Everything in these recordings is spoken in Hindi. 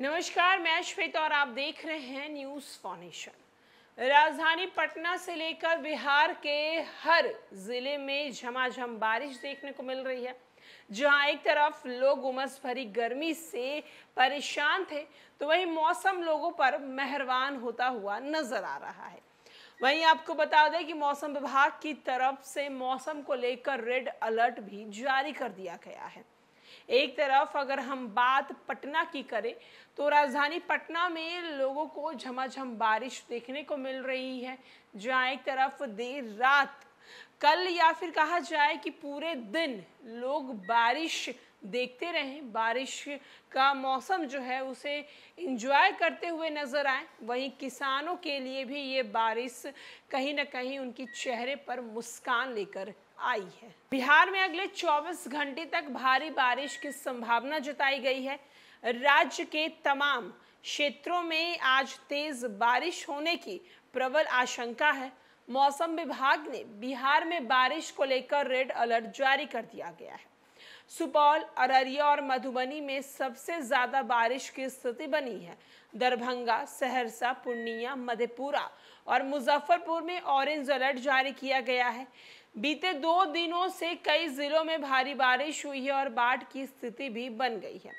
नमस्कार मैं श्वेत और आप देख रहे हैं न्यूज फाउंडेशन राजधानी पटना से लेकर बिहार के हर जिले में झमाझम बारिश देखने को मिल रही है जहां एक तरफ लोग उमस भरी गर्मी से परेशान थे तो वहीं मौसम लोगों पर मेहरबान होता हुआ नजर आ रहा है वहीं आपको बता दें कि मौसम विभाग की तरफ से मौसम को लेकर रेड अलर्ट भी जारी कर दिया गया है एक तरफ अगर हम बात पटना की करें तो राजधानी पटना में लोगों को झमाझम बारिश देखने को मिल रही है जहाँ एक तरफ देर रात कल या फिर कहा जाए कि पूरे दिन लोग बारिश देखते रहें बारिश का मौसम जो है उसे इंजॉय करते हुए नज़र आए वहीं किसानों के लिए भी ये बारिश कहीं ना कहीं उनकी चेहरे पर मुस्कान लेकर आई है बिहार में अगले 24 घंटे तक भारी बारिश की संभावना जताई गई है राज्य के तमाम क्षेत्रों में आज तेज बारिश होने की प्रबल आशंका है मौसम विभाग ने बिहार में बारिश को लेकर रेड अलर्ट जारी कर दिया गया है सुपौल अररिया और मधुबनी में सबसे ज़्यादा बारिश की स्थिति बनी है दरभंगा सहरसा पूर्णिया मधेपुरा और मुजफ्फरपुर में ऑरेंज अलर्ट जारी किया गया है बीते दो दिनों से कई जिलों में भारी बारिश हुई है और बाढ़ की स्थिति भी बन गई है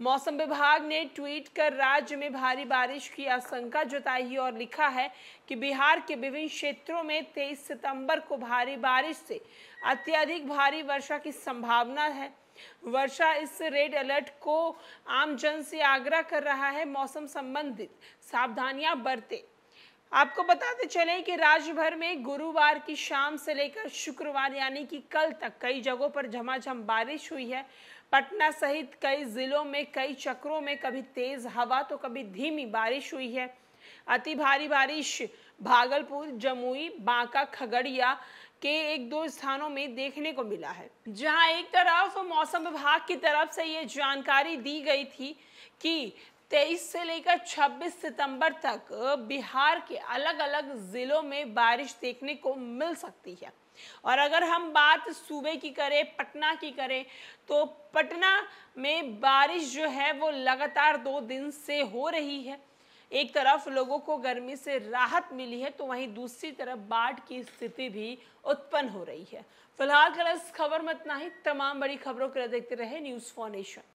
मौसम विभाग ने ट्वीट कर राज्य में भारी बारिश की आशंका जताई है और लिखा है कि बिहार के विभिन्न क्षेत्रों में 23 सितंबर को भारी बारिश से अत्यधिक भारी वर्षा की संभावना है वर्षा इस रेड अलर्ट को आम जन से आग्रह कर रहा है मौसम संबंधित सावधानियां बरतें आपको बताते चले कि राज्य भर में गुरुवार की शाम से लेकर शुक्रवार यानी कि कल तक कई जगहों पर झमाझम बारिश हुई है पटना सहित कई जिलों में कई चक्रों में कभी तेज हवा तो कभी धीमी बारिश हुई है अति भारी बारिश भागलपुर जमुई बांका खगड़िया के एक दो स्थानों में देखने को मिला है जहां एक तरफ मौसम विभाग की तरफ से ये जानकारी दी गई थी कि तेईस से लेकर छब्बीस सितंबर तक बिहार के अलग अलग ज़िलों में बारिश देखने को मिल सकती है और अगर हम बात सूबे की करें पटना की करें तो पटना में बारिश जो है वो लगातार दो दिन से हो रही है एक तरफ लोगों को गर्मी से राहत मिली है तो वहीं दूसरी तरफ बाढ़ की स्थिति भी उत्पन्न हो रही है फिलहाल कल इस खबर में इतना ही तमाम बड़ी खबरों के लिए देखते रहे न्यूज़ फॉर्नेशन